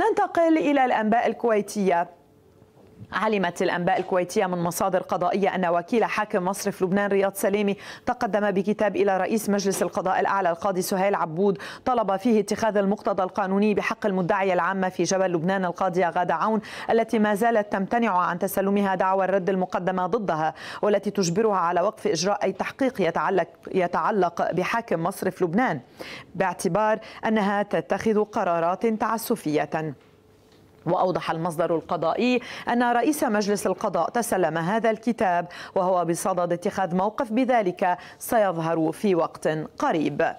ننتقل إلى الأنباء الكويتية علمت الأنباء الكويتية من مصادر قضائية أن وكيل حاكم مصرف لبنان رياض سليمي تقدم بكتاب إلى رئيس مجلس القضاء الأعلى القاضي سهيل عبود طلب فيه اتخاذ المقتضى القانوني بحق المدعية العامة في جبل لبنان القاضية غادة عون التي ما زالت تمتنع عن تسلمها دعوى الرد المقدمة ضدها والتي تجبرها على وقف إجراء أي تحقيق يتعلق يتعلق بحاكم مصرف لبنان باعتبار أنها تتخذ قرارات تعسفية وأوضح المصدر القضائي أن رئيس مجلس القضاء تسلم هذا الكتاب وهو بصدد اتخاذ موقف بذلك سيظهر في وقت قريب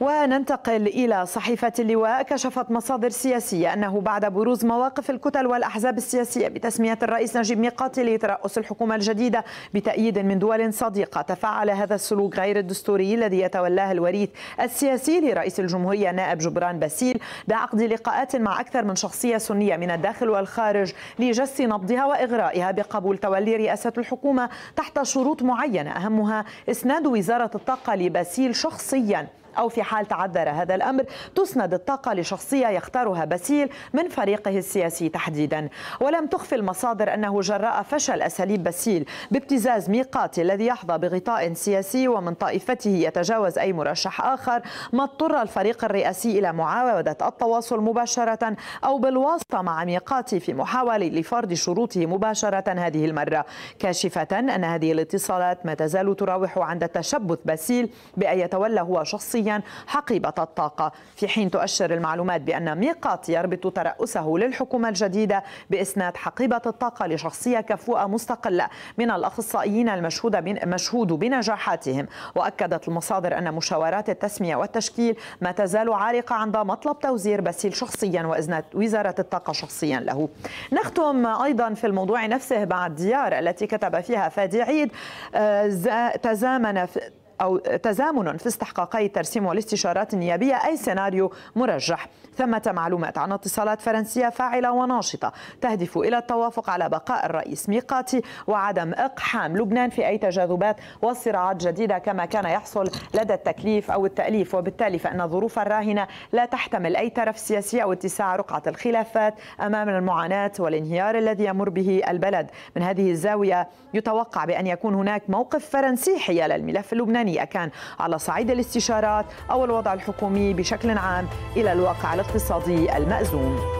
وننتقل إلى صحيفة اللواء كشفت مصادر سياسية أنه بعد بروز مواقف الكتل والأحزاب السياسية بتسمية الرئيس نجيب ميقاتي لترأس الحكومة الجديدة بتأييد من دول صديقة تفعل هذا السلوك غير الدستوري الذي يتولاه الوريث السياسي لرئيس الجمهورية نائب جبران باسيل بعقد لقاءات مع أكثر من شخصية سنية من الداخل والخارج لجس نبضها وإغرائها بقبول تولي رئاسة الحكومة تحت شروط معينة أهمها إسناد وزارة الطاقة لباسيل شخصياً أو في حال تعذر هذا الأمر تسند الطاقة لشخصية يختارها بسيل من فريقه السياسي تحديدا ولم تخفي المصادر أنه جراء فشل أساليب بسيل بابتزاز ميقات الذي يحظى بغطاء سياسي ومن طائفته يتجاوز أي مرشح آخر ما اضطر الفريق الرئاسي إلى معاودة التواصل مباشرة أو بالواسطة مع ميقاتي في محاولة لفرض شروطه مباشرة هذه المرة كاشفة أن هذه الاتصالات ما تزال تراوح عند تشبث بسيل بأن يتولى هو شخصيا شخصيا حقيبة الطاقة في حين تؤشر المعلومات بأن ميقات يربط ترأسه للحكومة الجديدة بإسناد حقيبة الطاقة لشخصية كفوءة مستقلة من الأخصائيين المشهود مشهود بنجاحاتهم وأكدت المصادر أن مشاورات التسمية والتشكيل ما تزال عالقة عند مطلب توزير بسيل شخصيا وإسناد وزارة الطاقة شخصيا له نختم أيضا في الموضوع نفسه بعد ديار التي كتب فيها فادي عيد آه، تزامن أو تزامن في استحقاقي الترسيم والاستشارات النيابية أي سيناريو مرجح ثمة معلومات عن اتصالات فرنسية فاعلة وناشطة تهدف إلى التوافق على بقاء الرئيس ميقاتي وعدم إقحام لبنان في أي تجاذبات وصراعات جديدة كما كان يحصل لدى التكليف أو التأليف وبالتالي فإن الظروف الراهنة لا تحتمل أي طرف سياسي أو اتساع رقعة الخلافات أمام المعاناة والانهيار الذي يمر به البلد من هذه الزاوية يتوقع بأن يكون هناك موقف فرنسي حيال الملف اللبناني الثاني أكان على صعيد الاستشارات أو الوضع الحكومي بشكل عام إلى الواقع الاقتصادي المأزوم